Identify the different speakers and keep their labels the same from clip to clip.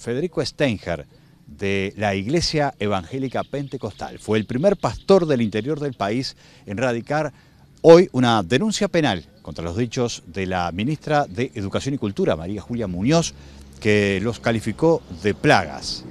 Speaker 1: Federico Stenger, de la Iglesia Evangélica Pentecostal. Fue el primer pastor del interior del país en radicar hoy una denuncia penal contra los dichos de la ministra de Educación y Cultura, María Julia Muñoz, que los calificó de plagas.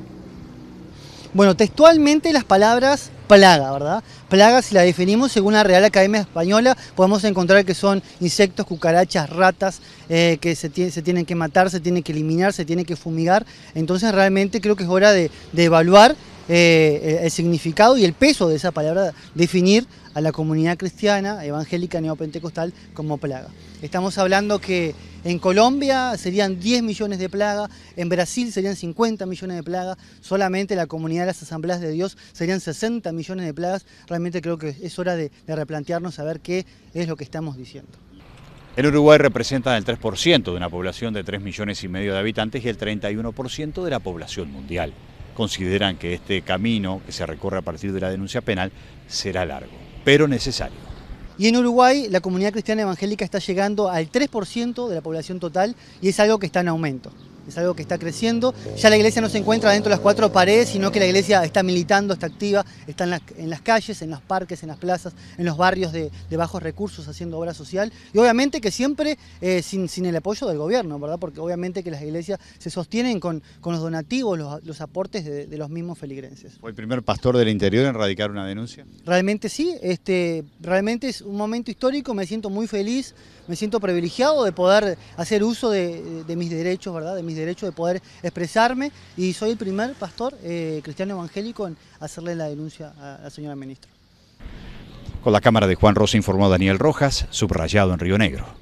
Speaker 2: Bueno, textualmente las palabras plaga, ¿verdad? Plaga, si la definimos según la Real Academia Española, podemos encontrar que son insectos, cucarachas, ratas, eh, que se, se, tienen que matar, se tienen que eliminar, se tienen que fumigar. Entonces realmente creo que es hora de, de evaluar eh, eh, el significado y el peso de esa palabra, definir a la comunidad cristiana evangélica neopentecostal como plaga. Estamos hablando que en Colombia serían 10 millones de plagas, en Brasil serían 50 millones de plagas, solamente la comunidad de las asambleas de Dios serían 60 millones de plagas. Realmente creo que es hora de, replantearnos a ver qué es lo que estamos diciendo.
Speaker 1: El Uruguay representa el 3% de una población de 3 millones y medio de habitantes y el 31% de la población mundial consideran que este camino que se recorre a partir de la denuncia penal será largo, pero necesario.
Speaker 2: Y en Uruguay la comunidad cristiana evangélica está llegando al 3% de la población total y es algo que está en aumento es algo que está creciendo. Ya la iglesia no se encuentra dentro de las cuatro paredes, sino que la iglesia está militando, está activa, está en, las calles, en los parques, en las plazas, en los barrios de, bajos recursos haciendo obra social. Y obviamente que siempre eh, sin, sin, el apoyo del gobierno, ¿verdad? Porque obviamente que las iglesias se sostienen con, los donativos, los, aportes de, los mismos feligrenses.
Speaker 1: ¿Fue el primer pastor del interior en radicar una denuncia?
Speaker 2: Realmente sí, este, realmente es un momento histórico, me siento muy feliz, me siento privilegiado de poder hacer uso de, de mis derechos, ¿verdad? De mis derecho de poder expresarme y soy el primer pastor eh, cristiano evangélico en hacerle la denuncia a la señora ministra.
Speaker 1: Con la cámara de Juan Rosa informó Daniel Rojas, subrayado en Río Negro.